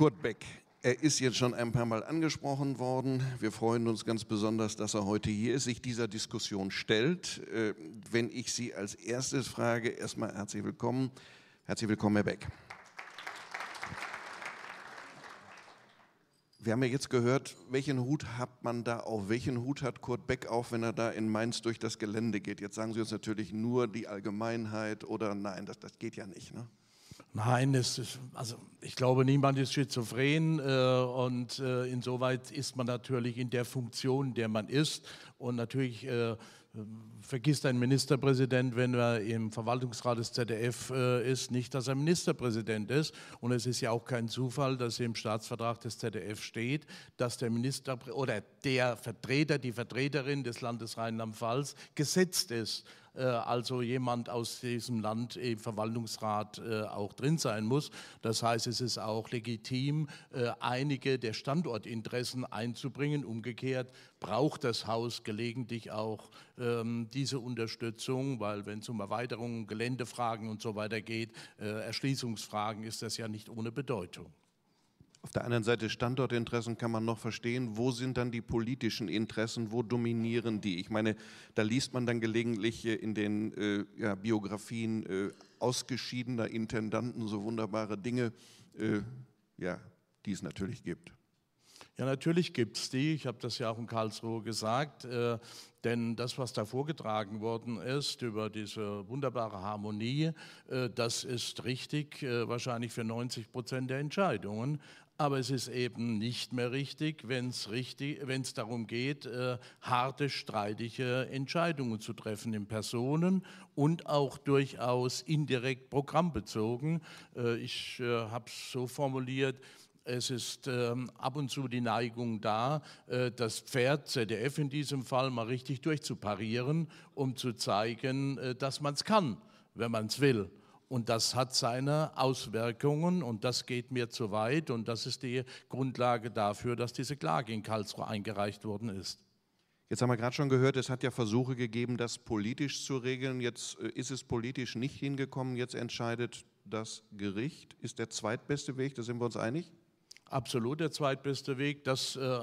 Kurt Beck. Er ist jetzt schon ein paar Mal angesprochen worden. Wir freuen uns ganz besonders, dass er heute hier ist, sich dieser Diskussion stellt. Äh, wenn ich Sie als erstes frage, erstmal herzlich willkommen. Herzlich willkommen, Herr Beck. Wir haben ja jetzt gehört, welchen Hut hat man da auf? Welchen Hut hat Kurt Beck auf, wenn er da in Mainz durch das Gelände geht? Jetzt sagen Sie uns natürlich nur die Allgemeinheit oder nein, das, das geht ja nicht. Ne? Nein, ist, also ich glaube, niemand ist schizophren äh, und äh, insoweit ist man natürlich in der Funktion, in der man ist. Und natürlich äh, vergisst ein Ministerpräsident, wenn er im Verwaltungsrat des ZDF äh, ist, nicht, dass er Ministerpräsident ist. Und es ist ja auch kein Zufall, dass im Staatsvertrag des ZDF steht, dass der Minister oder der Vertreter, die Vertreterin des Landes Rheinland-Pfalz gesetzt ist. Äh, also jemand aus diesem Land im Verwaltungsrat äh, auch drin sein muss. Das heißt, es ist auch legitim, äh, einige der Standortinteressen einzubringen. Umgekehrt braucht das Haus gelegentlich auch ähm, diese Unterstützung, weil wenn es um Erweiterungen, Geländefragen und so weiter geht, Erschließungsfragen, ist das ja nicht ohne Bedeutung. Auf der anderen Seite Standortinteressen kann man noch verstehen. Wo sind dann die politischen Interessen? Wo dominieren die? Ich meine, da liest man dann gelegentlich äh, in den äh, ja, Biografien äh, ausgeschiedener Intendanten so wunderbare Dinge, äh, ja, die es natürlich gibt. Ja, natürlich gibt es die. Ich habe das ja auch in Karlsruhe gesagt. Äh, denn das, was da vorgetragen worden ist über diese wunderbare Harmonie, äh, das ist richtig, äh, wahrscheinlich für 90 Prozent der Entscheidungen. Aber es ist eben nicht mehr richtig, wenn es darum geht, äh, harte, streitige Entscheidungen zu treffen in Personen und auch durchaus indirekt programmbezogen. Äh, ich äh, habe es so formuliert, es ist ähm, ab und zu die Neigung da, äh, das Pferd, ZDF in diesem Fall, mal richtig durchzuparieren, um zu zeigen, äh, dass man es kann, wenn man es will. Und das hat seine Auswirkungen und das geht mir zu weit und das ist die Grundlage dafür, dass diese Klage in Karlsruhe eingereicht worden ist. Jetzt haben wir gerade schon gehört, es hat ja Versuche gegeben, das politisch zu regeln. Jetzt äh, ist es politisch nicht hingekommen. Jetzt entscheidet das Gericht. Ist der zweitbeste Weg, da sind wir uns einig? absolut der zweitbeste Weg. Das, äh,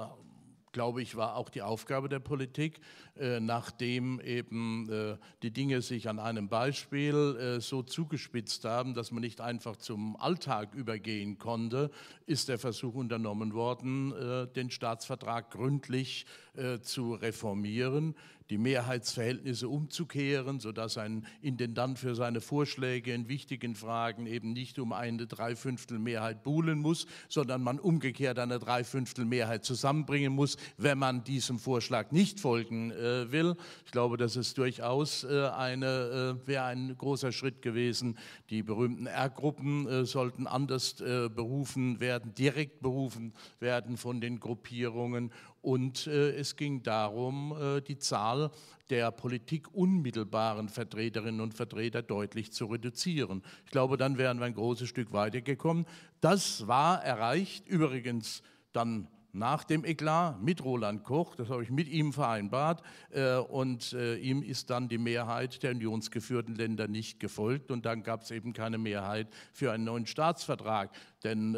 glaube ich, war auch die Aufgabe der Politik, äh, nachdem eben äh, die Dinge sich an einem Beispiel äh, so zugespitzt haben, dass man nicht einfach zum Alltag übergehen konnte, ist der Versuch unternommen worden, äh, den Staatsvertrag gründlich äh, äh, zu reformieren, die Mehrheitsverhältnisse umzukehren, sodass ein Intendant für seine Vorschläge in wichtigen Fragen eben nicht um eine Dreiviertel Mehrheit buhlen muss, sondern man umgekehrt eine Dreiviertel Mehrheit zusammenbringen muss, wenn man diesem Vorschlag nicht folgen äh, will. Ich glaube, das ist durchaus äh, eine, äh, wäre ein großer Schritt gewesen. Die berühmten R-Gruppen äh, sollten anders berufen werden, direkt berufen werden von den Gruppierungen und äh, es ging darum, äh, die Zahl der politikunmittelbaren Vertreterinnen und Vertreter deutlich zu reduzieren. Ich glaube, dann wären wir ein großes Stück weitergekommen. Das war erreicht, übrigens dann nach dem Eklat mit Roland Koch, das habe ich mit ihm vereinbart, äh, und ihm ist dann die Mehrheit der unionsgeführten Länder nicht gefolgt und dann gab es eben keine Mehrheit für einen neuen Staatsvertrag. Denn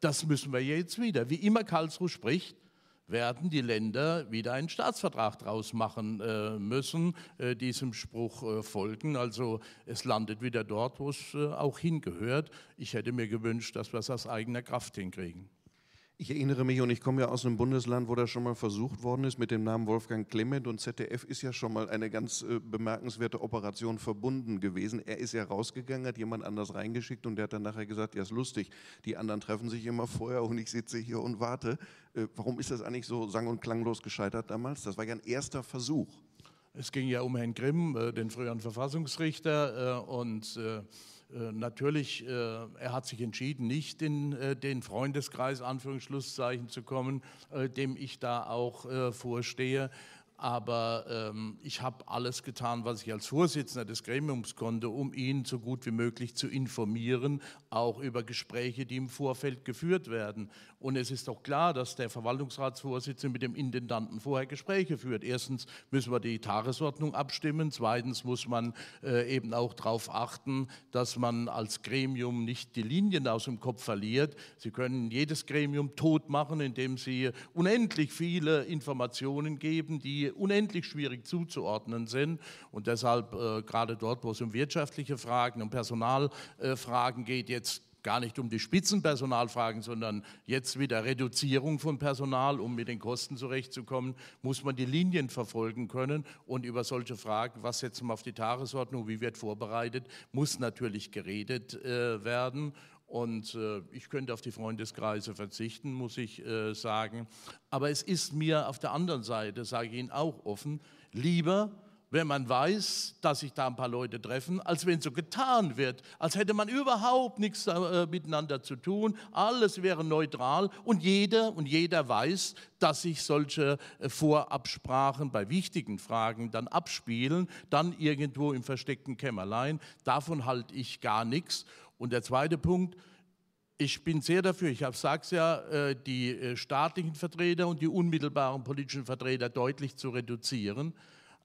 das müssen wir jetzt wieder. Wie immer Karlsruhe spricht, werden die Länder wieder einen Staatsvertrag draus machen äh, müssen, äh, diesem Spruch äh, folgen. Also es landet wieder dort, wo es äh, auch hingehört. Ich hätte mir gewünscht, dass wir es aus eigener Kraft hinkriegen. Ich erinnere mich, und ich komme ja aus einem Bundesland, wo das schon mal versucht worden ist, mit dem Namen Wolfgang Clement. Und ZDF ist ja schon mal eine ganz äh, bemerkenswerte Operation verbunden gewesen. Er ist ja rausgegangen, hat jemand anders reingeschickt und der hat dann nachher gesagt: Ja, ist lustig, die anderen treffen sich immer vorher und ich sitze hier und warte. Äh, warum ist das eigentlich so sang- und klanglos gescheitert damals? Das war ja ein erster Versuch. Es ging ja um Herrn Grimm, äh, den früheren Verfassungsrichter, und äh, natürlich, äh, er hat sich entschieden, nicht in äh, den Freundeskreis, Anführungsschlusszeichen, zu kommen, dem ich da auch vorstehe aber ähm, ich habe alles getan, was ich als Vorsitzender des Gremiums konnte, um ihn so gut wie möglich zu informieren, auch über Gespräche, die im Vorfeld geführt werden. Und es ist doch klar, dass der Verwaltungsratsvorsitzende mit dem Intendanten vorher Gespräche führt. Erstens müssen wir die Tagesordnung abstimmen, zweitens muss man äh, eben auch darauf achten, dass man als Gremium nicht die Linien aus dem Kopf verliert. Sie können jedes Gremium tot machen, indem sie unendlich viele Informationen geben, die unendlich schwierig zuzuordnen sind. Und deshalb äh, gerade dort, wo es um wirtschaftliche Fragen, um Personalfragen äh, geht, jetzt gar nicht um die Spitzenpersonalfragen, sondern jetzt wieder Reduzierung von Personal, um mit den Kosten zurechtzukommen, muss man die Linien verfolgen können und über solche Fragen, was setzen wir auf die Tagesordnung, wie wird vorbereitet, muss natürlich geredet äh, werden und äh, ich könnte auf die Freundeskreise verzichten, muss ich äh, sagen. Aber es ist mir auf der anderen Seite, sage ich Ihnen auch offen, lieber, wenn man weiß, dass sich da ein paar Leute treffen, als wenn so getan wird, als hätte man überhaupt nichts äh, miteinander zu tun, alles wäre neutral und jeder und jeder weiß, dass sich solche äh, Vorabsprachen bei wichtigen Fragen dann abspielen, dann irgendwo im versteckten Kämmerlein. Davon halte ich gar nichts und der zweite Punkt, ich bin sehr dafür, ich sage es ja, äh, die äh, staatlichen Vertreter und die unmittelbaren politischen Vertreter deutlich zu reduzieren,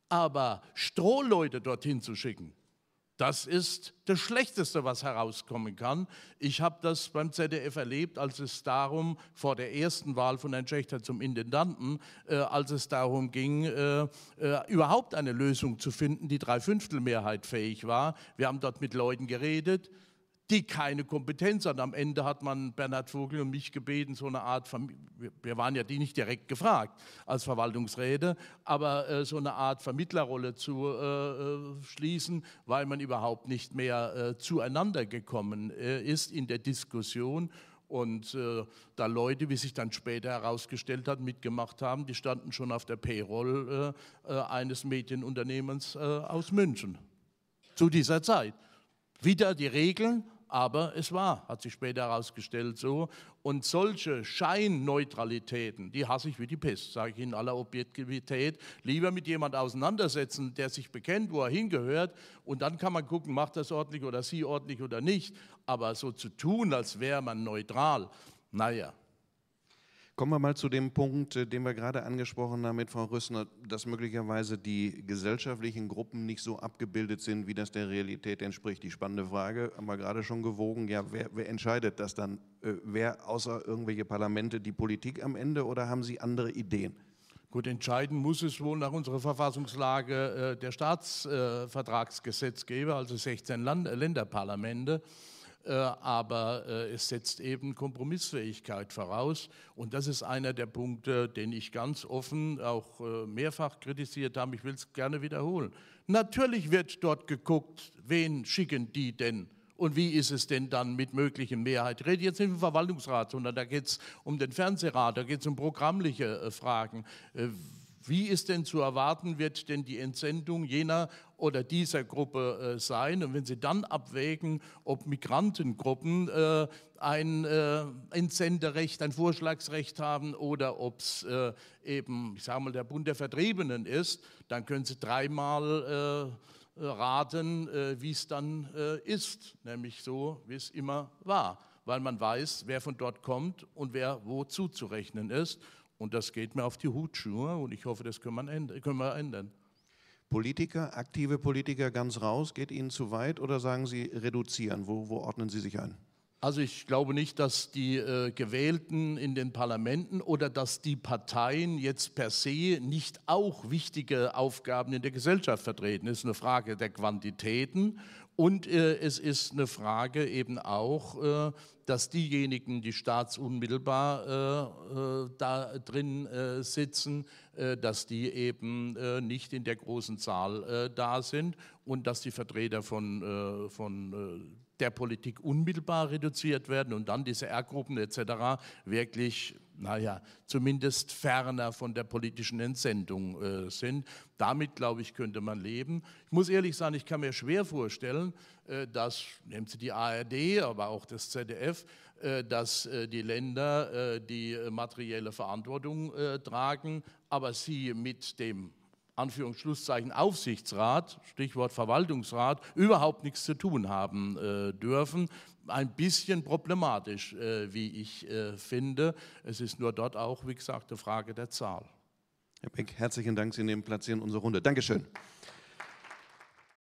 aber Strohleute dorthin zu schicken, das ist das Schlechteste, was herauskommen kann. Ich habe das beim ZDF erlebt, als es darum, vor der ersten Wahl von Herrn Schächter zum Intendanten, äh, als es darum ging, äh, äh, überhaupt eine Lösung zu finden, die Dreifünftelmehrheit fähig war. Wir haben dort mit Leuten geredet, die keine Kompetenz hat. Am Ende hat man Bernhard Vogel und mich gebeten, so eine Art, wir waren ja die nicht direkt gefragt als Verwaltungsräte, aber äh, so eine Art Vermittlerrolle zu äh, äh schließen, weil man überhaupt nicht mehr äh, zueinander gekommen äh, ist in der Diskussion. Und äh, da Leute, wie sich dann später herausgestellt hat, mitgemacht haben, die standen schon auf der Payroll eines Medienunternehmens aus München zu dieser Zeit. Wieder die Regeln, aber es war, hat sich später herausgestellt so. Und solche Scheinneutralitäten, die hasse ich wie die Pest, sage ich in aller Objektivität. Lieber mit jemand auseinandersetzen, der sich bekennt, wo er hingehört. Und dann kann man gucken, macht das ordentlich oder sie ordentlich oder nicht. Aber so zu tun, als wäre man neutral, naja, Kommen wir mal zu dem Punkt, äh, den wir gerade angesprochen haben mit Frau Rüssner, dass möglicherweise die gesellschaftlichen Gruppen nicht so abgebildet sind, wie das der Realität entspricht. Die spannende Frage haben wir gerade schon gewogen. Ja, wer, wer entscheidet das dann? Äh, wer außer irgendwelche Parlamente die Politik am Ende oder haben Sie andere Ideen? Gut, entscheiden muss es wohl nach unserer Verfassungslage äh, der Staatsvertragsgesetzgeber, äh, also 16 Land Länderparlamente. Äh, aber äh, es setzt eben Kompromissfähigkeit voraus. Und das ist einer der Punkte, den ich ganz offen auch äh, mehrfach kritisiert habe. Ich will es gerne wiederholen. Natürlich wird dort geguckt, wen schicken die denn? Und wie ist es denn dann mit möglichen Mehrheit? Ich rede jetzt nicht vom Verwaltungsrat, sondern da geht es um den Fernsehrat, da geht es um programmliche Fragen wie ist denn zu erwarten, wird denn die Entsendung jener oder dieser Gruppe äh, sein? Und wenn Sie dann abwägen, ob Migrantengruppen äh, ein äh, Entsenderecht, ein Vorschlagsrecht haben oder ob es äh, eben, ich sage mal, der Bund der Vertriebenen ist, dann können Sie dreimal äh, äh, raten, wie es dann ist, nämlich so, wie es immer war, weil man weiß, wer von dort kommt und wer wo zuzurechnen ist. Und das geht mir auf die Hutschuhe und ich hoffe, das können wir ändern. Politiker, aktive Politiker ganz raus, geht Ihnen zu weit oder sagen Sie reduzieren? Wo, wo ordnen Sie sich ein? Also ich glaube nicht, dass die äh, Gewählten in den Parlamenten oder dass die Parteien jetzt per se nicht auch wichtige Aufgaben in der Gesellschaft vertreten. Es ist eine Frage der Quantitäten und äh, es ist eine Frage eben auch, äh, dass diejenigen, die staatsunmittelbar äh, äh da drin äh, sitzen, äh, dass die eben nicht in der großen Zahl da sind und dass die Vertreter von, von der Politik unmittelbar reduziert werden und dann diese R-Gruppen etc. wirklich naja, zumindest ferner von der politischen Entsendung äh, sind. Damit, glaube ich, könnte man leben. Ich muss ehrlich sagen, ich kann mir schwer vorstellen, äh, dass, nehmen Sie die ARD, aber auch das ZDF, äh, dass äh, die Länder äh, die äh, materielle Verantwortung tragen, aber sie mit dem Anführungsschlusszeichen Aufsichtsrat, Stichwort Verwaltungsrat, überhaupt nichts zu tun haben äh, dürfen. Ein bisschen problematisch, äh, wie ich äh, finde. Es ist nur dort auch, wie gesagt, eine Frage der Zahl. Herr Beck, herzlichen Dank. Sie nehmen Platz hier in unserer Runde. Dankeschön.